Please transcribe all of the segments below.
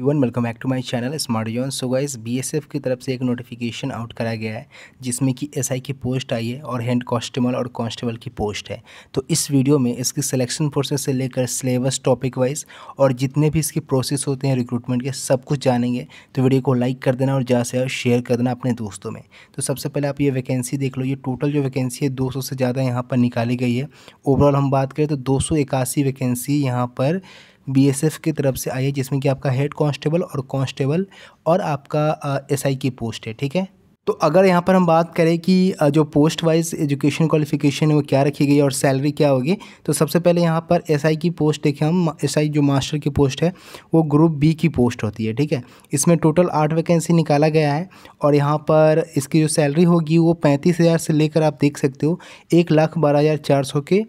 one welcome back to my channel smart zone so guys BSF की तरफ से एक नोटिफिकेशन आउट करा गया है जिसमें कि एसआई की पोस्ट आई है और हैंड कांस्टेबल और कॉन्स्टेबल की पोस्ट है तो इस वीडियो में इसकी सिलेक्शन प्रोसेस से लेकर सिलेबस टॉपिक वाइज और जितने भी इसके प्रोसेस होते हैं रिक्रूटमेंट के सब कुछ जानेंगे तो वीडियो को लाइक कर देना और ज़्यादा से ज़्यादा शेयर कर देना अपने दोस्तों में तो सबसे पहले आप ये वैकेंसी देख लो ये टोटल जो वैकेंसी है दो से ज़्यादा यहाँ पर निकाली गई है ओवरऑल हम बात करें तो दो वैकेंसी यहाँ पर बीएसएफ की तरफ से आई है जिसमें कि आपका हेड कांस्टेबल और कांस्टेबल और आपका एसआई की पोस्ट है ठीक है तो अगर यहाँ पर हम बात करें कि जो पोस्ट वाइज एजुकेशन क्वालिफिकेशन है वो क्या रखी गई और सैलरी क्या होगी तो सबसे पहले यहाँ पर एसआई की पोस्ट देखें हम एसआई जो मास्टर की पोस्ट है वो ग्रुप बी की पोस्ट होती है ठीक है इसमें टोटल आठ वैकेंसी निकाला गया है और यहाँ पर इसकी जो सैलरी होगी वो पैंतीस हज़ार से लेकर आप देख सकते हो एक लाख बारह हज़ार चार सौ के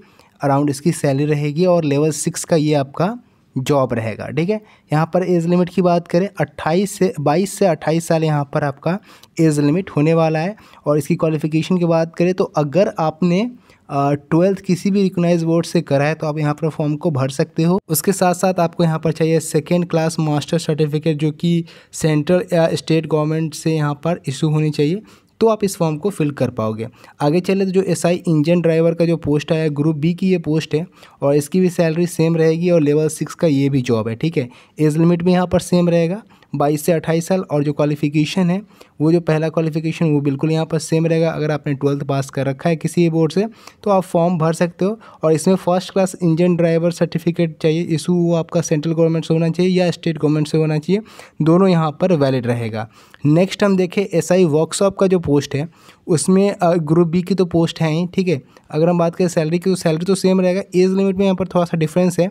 अराउंड इसकी सैलरी रहेगी और लेवल सिक्स का ये आपका जॉब रहेगा ठीक है यहाँ पर एज लिमिट की बात करें 28 से 22 से 28 साल यहाँ पर आपका एज लिमिट होने वाला है और इसकी क्वालिफिकेशन की बात करें तो अगर आपने ट्वेल्थ uh, किसी भी रिकोगनाइज बोर्ड से करा है तो आप यहाँ पर फॉर्म को भर सकते हो उसके साथ साथ आपको यहाँ पर चाहिए सेकेंड क्लास मास्टर सर्टिफिकेट जो कि सेंट्रल या स्टेट गवर्नमेंट से यहाँ पर इशू होनी चाहिए तो आप इस फॉर्म को फिल कर पाओगे आगे चले तो जो एस इंजन ड्राइवर का जो पोस्ट आया ग्रुप बी की ये पोस्ट है और इसकी भी सैलरी सेम रहेगी और लेवल सिक्स का ये भी जॉब है ठीक है एज लिमिट भी यहाँ पर सेम रहेगा बाईस से अट्ठाईस साल और जो क्वालिफिकेशन है वो जो पहला क्वालिफिकेशन वो बिल्कुल यहाँ पर सेम रहेगा अगर आपने ट्वेल्थ पास कर रखा है किसी बोर्ड से तो आप फॉर्म भर सकते हो और इसमें first class engine driver certificate चाहिए इशू वो आपका सेंट्रल गवर्नमेंट से होना चाहिए या स्टेट गवर्नमेंट से होना चाहिए दोनों यहाँ पर वैलिड रहेगा नेक्स्ट हम देखें एस आई वर्कशॉप का जो पोस्ट है उसमें ग्रुप बी की तो पोस्ट है ही ठीक है अगर हम बात करें सैलरी की तो सैलरी तो सेम रहेगा एज लिमिट में यहाँ पर थोड़ा सा डिफरेंस है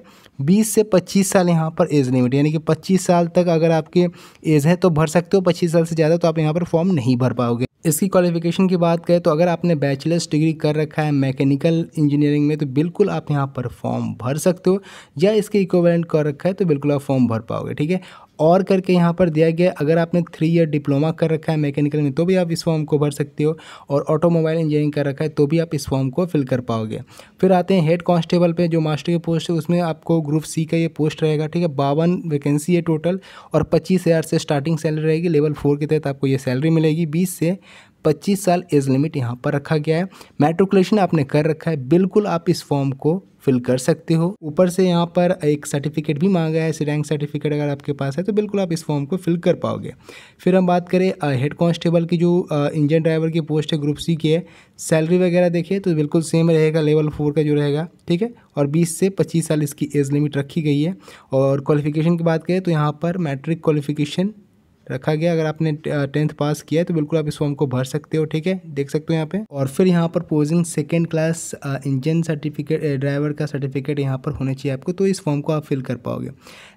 20 से 25 साल यहाँ पर एज लिमिट यानी कि 25 साल तक अगर आपके एज है तो भर सकते हो 25 साल से ज़्यादा तो आप यहाँ पर फॉर्म नहीं भर पाओगे इसकी क्वालिफिकेशन की बात करें तो अगर आपने बैचलर्स डिग्री कर रखा है मैकेनिकल इंजीनियरिंग में तो बिल्कुल आप यहाँ पर फॉर्म भर सकते हो या इसके इक्वलेंट कर रखा है तो बिल्कुल आप फॉर्म भर पाओगे ठीक है और करके यहाँ पर दिया गया अगर आपने थ्री ईयर डिप्लोमा कर रखा है मैकेनिकल में तो भी आप इस फॉर्म को भर सकते हो और ऑटोमोबाइल इंजीनियरिंग कर रखा है तो भी आप इस फॉर्म को फिल कर पाओगे फिर आते हैं हेड कांस्टेबल पे जो मास्टर की पोस्ट है उसमें आपको ग्रुप सी का ये पोस्ट रहेगा ठीक है बावन वैकेंसी है टोटल और पच्चीस हज़ार से स्टार्टिंग सैलरी रहेगी लेवल फोर के तहत आपको ये सैलरी मिलेगी बीस से पच्चीस साल एज लिमिट यहाँ पर रखा गया है मेट्रिकुलेशन आपने कर रखा है बिल्कुल आप इस फॉर्म को फिल कर सकते हो ऊपर से यहाँ पर एक सर्टिफिकेट भी मांगा है रैंक सर्टिफिकेट अगर आपके पास है तो बिल्कुल आप इस फॉर्म को फिल कर पाओगे फिर हम बात करें हेड कांस्टेबल की जो इंजन ड्राइवर की पोस्ट है ग्रुप सी की है सैलरी वगैरह देखिए तो बिल्कुल सेम रहेगा लेवल फोर का जो रहेगा ठीक है और बीस से पच्चीस साल इसकी एज लिमिट रखी गई है और क्वालिफिकेशन की बात करें तो यहाँ पर मैट्रिक क्वालिफिकेशन रखा गया अगर आपने टेंथ पास किया है तो बिल्कुल आप इस फॉर्म को भर सकते हो ठीक है देख सकते हो यहाँ पे और फिर यहाँ पर पोजिंग second class engine certificate driver का सर्टिफिकेट यहाँ पर होना चाहिए आपको तो इस फॉर्म को आप फिल कर पाओगे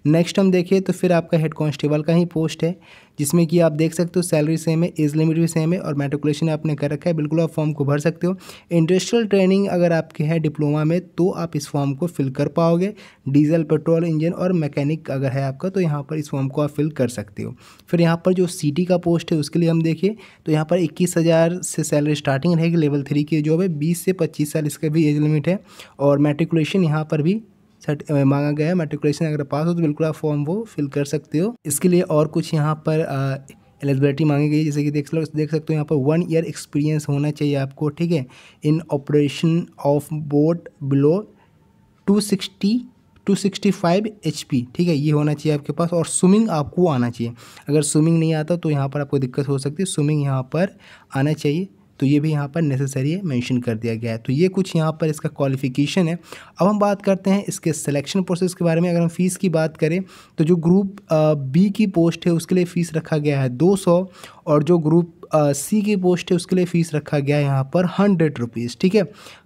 नेक्स्ट हम देखिए तो फिर आपका हेड कॉन्स्टेबल का ही पोस्ट है जिसमें कि आप देख सकते हो सैलरी सेम है एज लिमिट भी सेम है और मेट्रिकुलेशन आपने कर रखा है बिल्कुल आप फॉर्म को भर सकते हो इंडस्ट्रियल ट्रेनिंग अगर आपके है डिप्लोमा में तो आप इस फॉर्म को फिल कर पाओगे डीजल पेट्रोल इंजन और मैकेनिक अगर है आपका तो यहाँ पर इस फॉर्म को आप फिल कर सकते हो फिर यहाँ पर जो सी का पोस्ट है उसके लिए हम देखें तो यहाँ पर इक्कीस से सैलरी स्टार्टिंग रहेगी लेवल थ्री की जॉब है बीस से पच्चीस साल इसका भी एज लिमिट है और मेट्रिकुलेशन यहाँ पर भी सर्ट मांगा गया है मेट्रिकुलेशन अगर पास हो तो बिल्कुल आप फॉर्म वो फिल कर सकते हो इसके लिए और कुछ यहाँ पर एलिजिबिलिटी मांगी गई जैसे कि देख देख सकते हो यहाँ पर वन ईयर एक्सपीरियंस होना चाहिए आपको ठीक है in operation of boat below two sixty two sixty five H P ठीक है ये होना चाहिए आपके पास और स्विमिंग आपको आना चाहिए अगर स्विमिंग नहीं आता तो यहाँ पर आपको दिक्कत हो सकती है स्विमिंग यहाँ पर आना चाहिए तो ये भी यहाँ पर नेसेसरी है मेंशन कर दिया गया है तो ये कुछ यहाँ पर इसका क्वालिफिकेशन है अब हम बात करते हैं इसके सिलेक्शन प्रोसेस के बारे में अगर हम फ़ीस की बात करें तो जो ग्रुप बी की पोस्ट है उसके लिए फ़ीस रखा गया है दो सौ और जो ग्रुप सी की पोस्ट है उसके लिए फ़ीस रखा गया है यहाँ पर हंड्रेड रुपीज़ ठीक है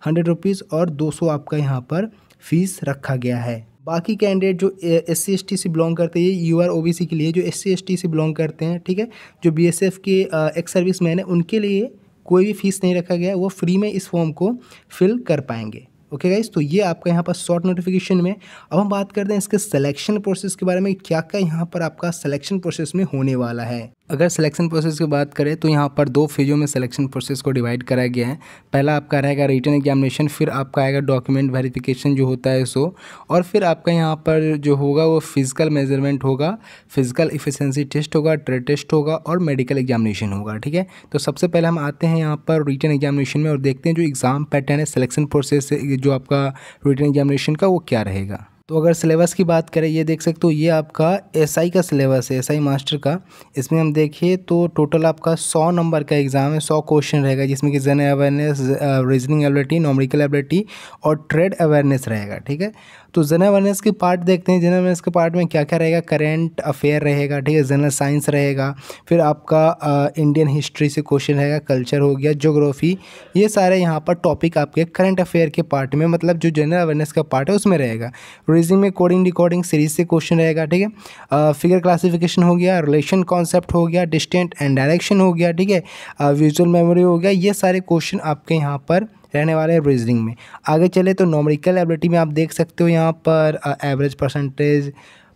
हंड्रेड रुपीज़ और दो सौ आपका यहाँ पर फ़ीस रखा गया है बाकी कैंडिडेट जो एस सी एस टी से बिलोंग करते हैं U R O B C के लिए जो एस सी एस टी से बिलोंग करते हैं ठीक है जो बी एस एफ के एक्स सर्विस मैन है उनके लिए कोई भी फीस नहीं रखा गया वो फ्री में इस फॉर्म को फिल कर पाएंगे ओके okay गाइज तो ये आपका यहाँ पर शॉर्ट नोटिफिकेशन में अब हम बात करते हैं इसके सिलेक्शन प्रोसेस के बारे में क्या क्या यहाँ पर आपका सिलेक्शन प्रोसेस में होने वाला है अगर सिलेक्शन प्रोसेस की बात करें तो यहाँ पर दो फेजों में सिलेक्शन प्रोसेस को डिवाइड कराया गया है पहला आपका रहेगा रिटर्न एग्जामिनेशन फिर आपका आएगा डॉक्यूमेंट वेरिफिकेशन जो होता है सो और फिर आपका यहाँ पर जो होगा वो फिजिकल मेजरमेंट होगा फिजिकल इफिशेंसी टेस्ट होगा ट्रेड टेस्ट होगा और मेडिकल एग्जामिनेशन होगा ठीक है तो सबसे पहले हम आते हैं यहाँ पर रिटर्न एग्जामिनेशन में और देखते हैं जो एग्ज़ाम पैटर्न है सिलेक्शन प्रोसेस जो आपका रिटर्न एग्जामिनेशन का वो क्या रहेगा तो अगर सिलेबस की बात करें ये देख सकते हो ये आपका एसआई का सिलेबस है एसआई मास्टर का इसमें हम देखें तो टोटल आपका सौ नंबर का एग्ज़ाम है सौ क्वेश्चन रहेगा जिसमें कि general awareness reasoning ability numerical ability और ट्रेड अवेयरनेस रहेगा ठीक है तो जनरल अवेयरनेस की पार्ट देखते हैं जनरल अवेयरनेस के पार्ट में क्या क्या रहेगा करेंट अफेयर रहेगा ठीक है जनरल साइंस रहेगा फिर आपका इंडियन हिस्ट्री से क्वेश्चन रहेगा कल्चर हो गया जोग्राफी ये सारे यहाँ पर टॉपिक आपके करंट अफेयर के पार्ट में मतलब जो जनरल अवेयरनेस का पार्ट है उसमें रहेगा रीजिंग में कोडिंग रिकॉर्डिंग सीरीज से क्वेश्चन रहेगा ठीक है फिगर क्लासिफिकेशन हो गया रिलेशन कॉन्सेप्ट हो गया डिस्टेंट एंड डायरेक्शन हो गया ठीक है विजुअल मेमोरी हो गया ये सारे क्वेश्चन आपके यहाँ पर रहने वाले हैं रीजनिंग में आगे चले तो नॉमरिकल एबिलिटी में आप देख सकते हो यहाँ पर average percentage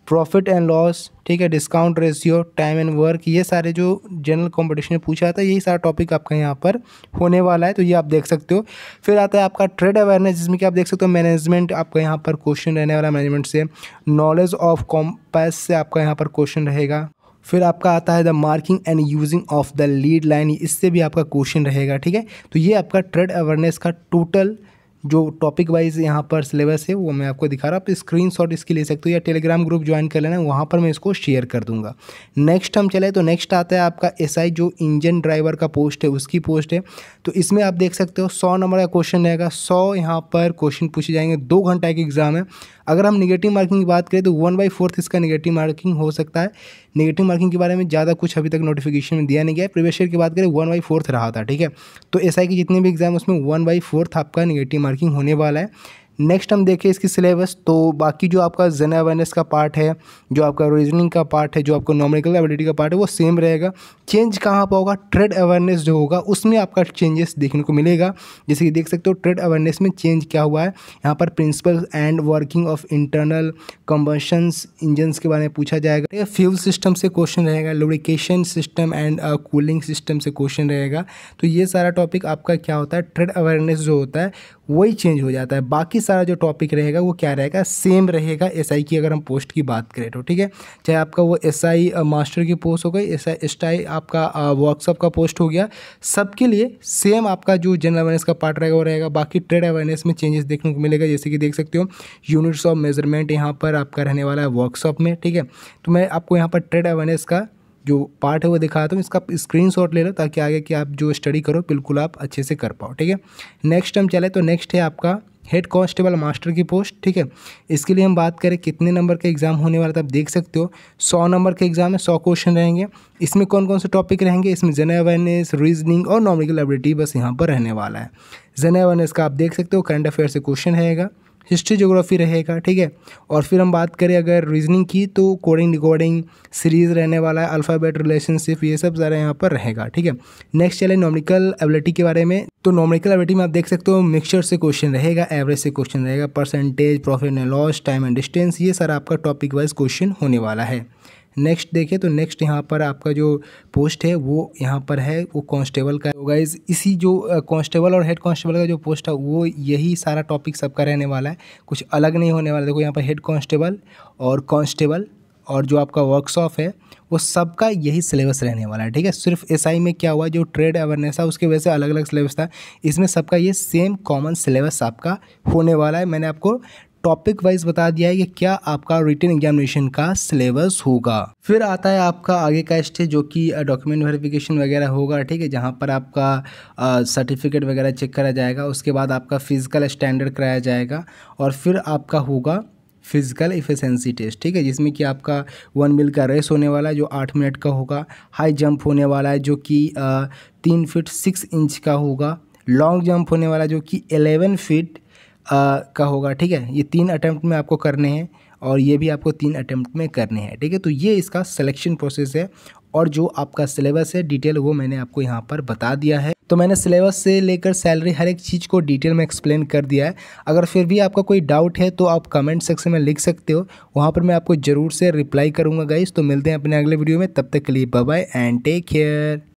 profit and loss ठीक है discount ratio time and work ये सारे जो जनरल कंपटीशन में पूछा था यही सारा टॉपिक आपका यहाँ पर होने वाला है तो ये आप देख सकते हो फिर आता है आपका ट्रेड अवेयरनेस जिसमें कि आप देख सकते हो मैनेजमेंट आपका यहाँ पर क्वेश्चन रहने वाला मैनेजमेंट से नॉलेज ऑफ कॉम्पैस से आपका यहाँ पर क्वेश्चन रहेगा फिर आपका आता है the marking and using of the lead line इससे भी आपका क्वेश्चन रहेगा ठीक है तो ये आपका ट्रेड अवेयरनेस का टोटल जो टॉपिक वाइज यहाँ पर सिलेबस है वो मैं आपको दिखा रहा हूँ आप स्क्रीन शॉट इसकी ले सकते हो या टेलीग्राम ग्रुप ज्वाइन कर लेना वहाँ पर मैं इसको शेयर कर दूंगा नेक्स्ट हम चले तो नेक्स्ट आता है आपका एस SI जो इंजन ड्राइवर का पोस्ट है उसकी पोस्ट है तो इसमें आप देख सकते हो सौ नंबर का क्वेश्चन रहेगा सौ यहाँ पर क्वेश्चन पूछे जाएंगे दो घंटा का एग्ज़ाम है अगर हम निगेटिव मार्किंग की बात करें तो वन बाई फोर्थ इसका निगेटिव मार्किंग हो सकता है निगेटिव मार्किंग के बारे में ज़्यादा कुछ अभी तक नोटिफिकेशन में दिया नहीं गया प्रीवियस ईयर की बात करें वन बाई फोर्थ रहा था ठीक है तो एस की जितने भी एग्जाम उसमें वन बाई फोर्थ आपका निगेटिव मार्किंग होने वाला है नेक्स्ट हम देखें इसकी सिलेबस तो बाकी जो आपका जन अवेयरनेस का पार्ट है जो आपका रीजनिंग का पार्ट है जो आपका नॉमिकल एबिलिटी का पार्ट है वो सेम रहेगा चेंज कहाँ पर होगा ट्रेड अवेयरनेस जो होगा उसमें आपका चेंजेस देखने को मिलेगा जैसे कि देख सकते हो ट्रेड अवेयरनेस में चेंज क्या हुआ है यहाँ पर principal and working of internal combustions engines के बारे में पूछा जाएगा फ्यूल सिस्टम से क्वेश्चन रहेगा lubrication system and cooling system से क्वेश्चन रहेगा तो ये सारा टॉपिक आपका क्या होता है ट्रेड अवेयरनेस जो होता है वही चेंज हो जाता है बाकी सारा जो टॉपिक रहेगा वो क्या रहेगा सेम रहेगा एस की अगर हम पोस्ट की बात करें तो ठीक है चाहे आपका वो एस मास्टर की पोस्ट हो गई एस आई आपका वर्कशॉप का पोस्ट हो गया सबके लिए सेम आपका जो जनरल अवेयरनेस का पार्ट रहेगा वो रहेगा बाकी ट्रेड अवेयरनेस में चेंजेस देखने को मिलेगा जैसे कि देख सकते हो यूनिट्स ऑफ मेजरमेंट यहाँ पर आपका रहने वाला है वर्कशॉप में ठीक है तो मैं आपको यहाँ पर ट्रेड अवेयरनेस का जो पार्ट है वो दिखाता हूँ इसका स्क्रीन शॉट ले लो ताकि आगे कि आप जो स्टडी करो बिल्कुल आप अच्छे से कर पाओ ठीक है नेक्स्ट हम चले तो नेक्स्ट है आपका हेड कांस्टेबल मास्टर की पोस्ट ठीक है इसके लिए हम बात करें कितने नंबर का एग्ज़ाम होने वाला था आप देख सकते हो सौ नंबर का एग्ज़ाम है सौ क्वेश्चन रहेंगे इसमें कौन कौन से टॉपिक रहेंगे इसमें जन अवेयरनेस रीजनिंग और नॉमिकल एबिलिटी बस यहाँ पर रहने वाला है जन अवेयरनेस का आप देख सकते हो करंट अफेयर से क्वेश्चन रहेगा हिस्ट्री जोग्राफी रहेगा ठीक है और फिर हम बात करें अगर रीजनिंग की तो कोडिंग रिकॉर्डिंग सीरीज रहने वाला है अल्फ़ाबेट रिलेशनशिप ये सब ज़रा यहाँ पर रहेगा ठीक है नेक्स्ट चले नॉमिकल एबिलिटी के बारे में तो नॉमिकल एबिलिटी में आप देख सकते हो मिक्सचर से क्वेश्चन रहेगा एवरेज से क्वेश्चन रहेगा percentage profit and loss time and distance ये सारा आपका टॉपिक वाइज क्वेश्चन होने वाला है नेक्स्ट देखें तो नेक्स्ट यहाँ पर आपका जो पोस्ट है वो यहाँ पर है वो कांस्टेबल का होगा तो इस इसी जो कांस्टेबल और हेड कांस्टेबल का जो पोस्ट है वो यही सारा टॉपिक सबका रहने वाला है कुछ अलग नहीं होने वाला देखो यहाँ पर हेड कांस्टेबल और कांस्टेबल और जो आपका वर्कशॉप है वो सबका यही सिलेबस रहने वाला है ठीक है सिर्फ एस में क्या हुआ जो ट्रेड अवेयरनेस था उसके वजह से अलग अलग सिलेबस था इसमें सबका ये सेम कॉमन सिलेबस आपका होने वाला है मैंने आपको टॉपिक वाइज बता दिया है कि क्या आपका रिटर्न एग्जामिनेशन का सिलेबस होगा फिर आता है आपका आगे का स्टेज जो कि डॉक्यूमेंट वेरिफिकेशन वगैरह होगा ठीक है जहाँ पर आपका सर्टिफिकेट वगैरह चेक करा जाएगा उसके बाद आपका फिजिकल स्टैंडर्ड कराया जाएगा और फिर आपका होगा फिजिकल इफिशेंसी टेस्ट ठीक है जिसमें कि आपका वन मिल का रेस होने वाला है जो आठ मिनट का होगा हाई जंप होने वाला है जो कि तीन फिट सिक्स इंच का होगा लॉन्ग जंप होने वाला जो कि एलेवन फिट आ, का होगा ठीक है ये तीन अटैम्प्ट में आपको करने हैं और ये भी आपको तीन अटैम्प्ट में करने हैं ठीक है तो ये इसका सिलेक्शन प्रोसेस है और जो आपका सिलेबस है डिटेल वो मैंने आपको यहाँ पर बता दिया है तो मैंने सिलेबस से लेकर सैलरी हर एक चीज़ को डिटेल में एक्सप्लेन कर दिया है अगर फिर भी आपका कोई डाउट है तो आप कमेंट सेक्शन में लिख सकते हो वहाँ पर मैं आपको ज़रूर से रिप्लाई करूँगा गाइस तो मिलते हैं अपने अगले वीडियो में तब तक के लिए बाय एंड टेक केयर